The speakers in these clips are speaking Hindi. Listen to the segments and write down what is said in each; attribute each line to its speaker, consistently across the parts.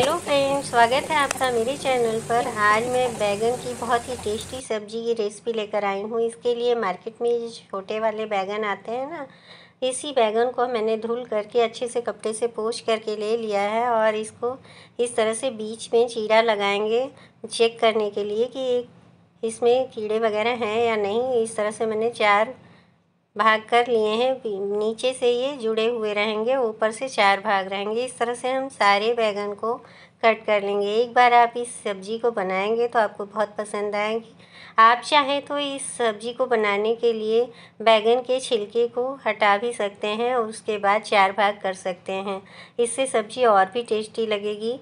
Speaker 1: हेलो फ्रेंड्स स्वागत है आपका मेरे चैनल पर आज मैं बैगन की बहुत ही टेस्टी सब्जी की रेसिपी लेकर आई हूँ इसके लिए मार्केट में ये छोटे वाले बैगन आते हैं ना इसी बैगन को मैंने धुल करके अच्छे से कपड़े से पोछ करके ले लिया है और इसको इस तरह से बीच में चीरा लगाएंगे चेक करने के लिए कि इसमें कीड़े वगैरह हैं या नहीं इस तरह से मैंने चार भाग कर लिए हैं नीचे से ये जुड़े हुए रहेंगे ऊपर से चार भाग रहेंगे इस तरह से हम सारे बैगन को कट कर लेंगे एक बार आप इस सब्जी को बनाएंगे तो आपको बहुत पसंद आएगी आप चाहें तो इस सब्जी को बनाने के लिए बैगन के छिलके को हटा भी सकते हैं और उसके बाद चार भाग कर सकते हैं इससे सब्जी और भी टेस्टी लगेगी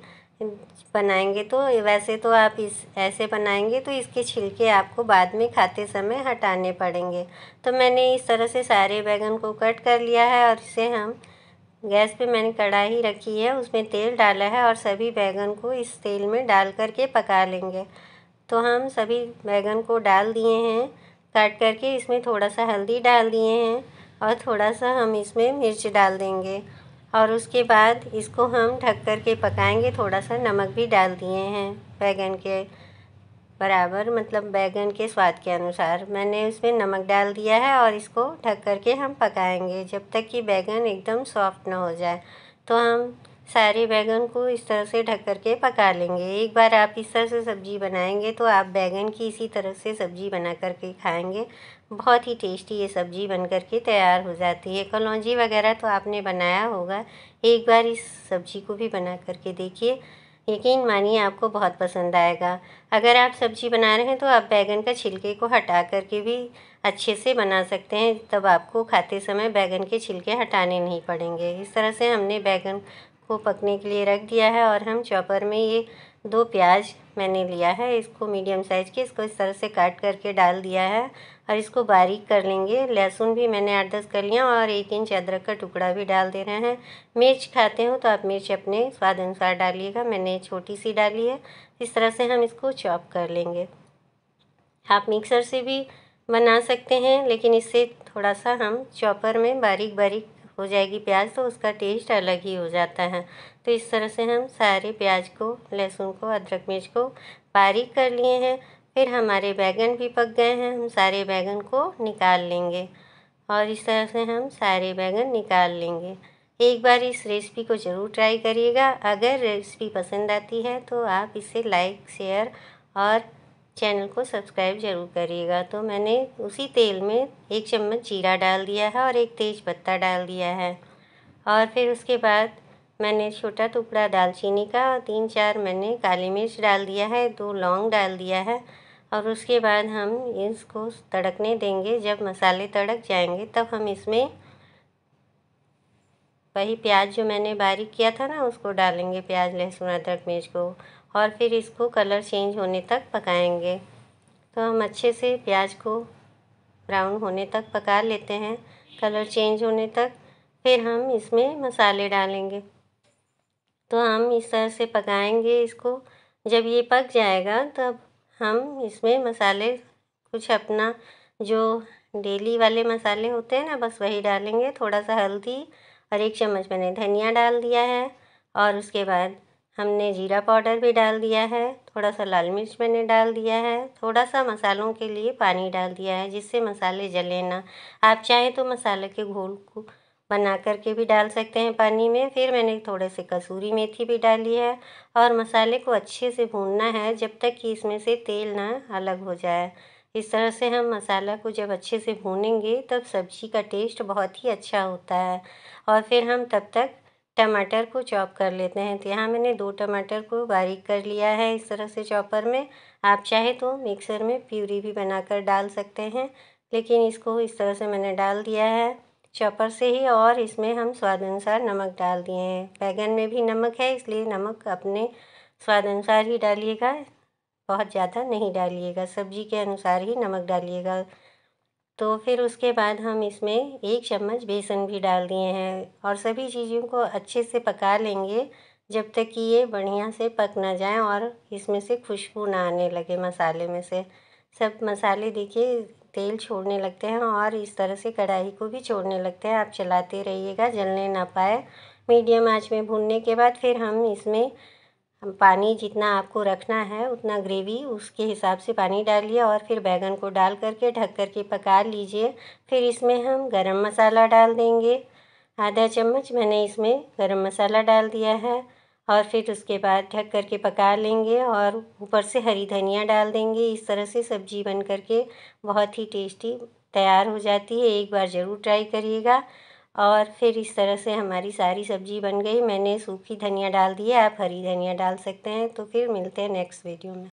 Speaker 1: बनाएंगे तो वैसे तो आप इस ऐसे बनाएंगे तो इसके छिलके आपको बाद में खाते समय हटाने पड़ेंगे तो मैंने इस तरह से सारे बैंगन को कट कर लिया है और इसे हम गैस पे मैंने कढ़ाई रखी है उसमें तेल डाला है और सभी बैगन को इस तेल में डाल करके पका लेंगे तो हम सभी बैगन को डाल दिए हैं काट करके इसमें थोड़ा सा हल्दी डाल दिए हैं और थोड़ा सा हम इसमें मिर्च डाल देंगे और उसके बाद इसको हम ढक कर के पकाएंगे थोड़ा सा नमक भी डाल दिए हैं बैंगन के बराबर मतलब बैगन के स्वाद के अनुसार मैंने उसमें नमक डाल दिया है और इसको ढक कर के हम पकाएंगे जब तक कि बैंगन एकदम सॉफ्ट ना हो जाए तो हम सारे बैंगन को इस तरह से ढक कर के पका लेंगे एक बार आप इस तरह से सब्ज़ी बनाएंगे तो आप बैंगन की इसी तरह से सब्ज़ी बना कर के खाएँगे बहुत ही टेस्टी ये सब्ज़ी बन कर के तैयार हो जाती है कलौजी वगैरह तो आपने बनाया होगा एक बार इस सब्ज़ी को भी बना कर के देखिए यकीन मानिए आपको बहुत पसंद आएगा अगर आप सब्ज़ी बना रहे हैं तो आप बैगन का छिलके को हटा कर के भी अच्छे से बना सकते हैं तब आपको खाते समय बैगन के छिलके हटाने नहीं पड़ेंगे इस तरह से हमने बैगन को पकने के लिए रख दिया है और हम चॉपर में ये दो प्याज मैंने लिया है इसको मीडियम साइज़ के इसको इस तरह से काट करके डाल दिया है और इसको बारीक कर लेंगे लहसुन भी मैंने आठ दस कर लिया और एक इंच अदरक का टुकड़ा भी डाल दे रहे हैं मिर्च खाते हो तो आप मिर्च अपने स्वाद अनुसार डालिएगा मैंने छोटी सी डाली है इस तरह से हम इसको चॉप कर लेंगे आप मिक्सर से भी बना सकते हैं लेकिन इससे थोड़ा सा हम चॉपर में बारीक बारीक हो जाएगी प्याज तो उसका टेस्ट अलग ही हो जाता है तो इस तरह से हम सारे प्याज को लहसुन को अदरक मिर्च को बारीक कर लिए हैं फिर हमारे बैगन भी पक गए हैं हम सारे बैगन को निकाल लेंगे और इस तरह से हम सारे बैगन निकाल लेंगे एक बार इस रेसिपी को ज़रूर ट्राई करिएगा अगर रेसिपी पसंद आती है तो आप इसे लाइक शेयर और चैनल को सब्सक्राइब जरूर करिएगा तो मैंने उसी तेल में एक चम्मच जीरा डाल दिया है और एक तेज पत्ता डाल दिया है और फिर उसके बाद मैंने छोटा टुकड़ा दालचीनी का और तीन चार मैंने काली मिर्च डाल दिया है दो लौंग डाल दिया है और उसके बाद हम इसको तड़कने देंगे जब मसाले तड़क जाएंगे तब हम इसमें वही प्याज जो मैंने बारीक किया था ना उसको डालेंगे प्याज लहसुन अदरक मिर्च को और फिर इसको कलर चेंज होने तक पकाएंगे तो हम अच्छे से प्याज को ब्राउन होने तक पका लेते हैं कलर चेंज होने तक फिर हम इसमें मसाले डालेंगे तो हम इस तरह से पकाएंगे इसको जब ये पक जाएगा तब हम इसमें मसाले कुछ अपना जो डेली वाले मसाले होते हैं ना बस वही डालेंगे थोड़ा सा हल्दी और एक चम्मच मैंने धनिया डाल दिया है और उसके बाद हमने जीरा पाउडर भी डाल दिया है थोड़ा सा लाल मिर्च मैंने डाल दिया है थोड़ा सा मसालों के लिए पानी डाल दिया है जिससे मसाले जले ना आप चाहें तो मसाले के घोल को बना करके भी डाल सकते हैं पानी में फिर मैंने थोड़े से कसूरी मेथी भी डाली है और मसाले को अच्छे से भूनना है जब तक कि इसमें से तेल ना अलग हो जाए इस तरह से हम मसाला को जब अच्छे से भूनेंगे तब सब्ज़ी का टेस्ट बहुत ही अच्छा होता है और फिर हम तब तक टमाटर को चॉप कर लेते हैं तो यहाँ मैंने दो टमाटर को बारीक कर लिया है इस तरह से चॉपर में आप चाहे तो मिक्सर में प्यूरी भी बनाकर डाल सकते हैं लेकिन इसको इस तरह से मैंने डाल दिया है चॉपर से ही और इसमें हम स्वाद अनुसार नमक डाल दिए हैं बैगन में भी नमक है इसलिए नमक अपने स्वाद अनुसार ही डालिएगा बहुत ज़्यादा नहीं डालिएगा सब्जी के अनुसार ही नमक डालिएगा तो फिर उसके बाद हम इसमें एक चम्मच बेसन भी डाल दिए हैं और सभी चीज़ों को अच्छे से पका लेंगे जब तक कि ये बढ़िया से पक ना जाए और इसमें से खुशबू ना आने लगे मसाले में से सब मसाले देखिए तेल छोड़ने लगते हैं और इस तरह से कढ़ाई को भी छोड़ने लगते हैं आप चलाते रहिएगा जलने ना पाए मीडियम आँच में भूनने के बाद फिर हम इसमें हम पानी जितना आपको रखना है उतना ग्रेवी उसके हिसाब से पानी डालिए और फिर बैंगन को डाल करके ढक कर के पका लीजिए फिर इसमें हम गरम मसाला डाल देंगे आधा चम्मच मैंने इसमें गरम मसाला डाल दिया है और फिर उसके बाद ढक करके पका लेंगे और ऊपर से हरी धनिया डाल देंगे इस तरह से सब्जी बन करके बहुत ही टेस्टी तैयार हो जाती है एक बार ज़रूर ट्राई करिएगा और फिर इस तरह से हमारी सारी सब्ज़ी बन गई मैंने सूखी धनिया डाल दी है आप हरी धनिया डाल सकते हैं तो फिर मिलते हैं नेक्स्ट वीडियो में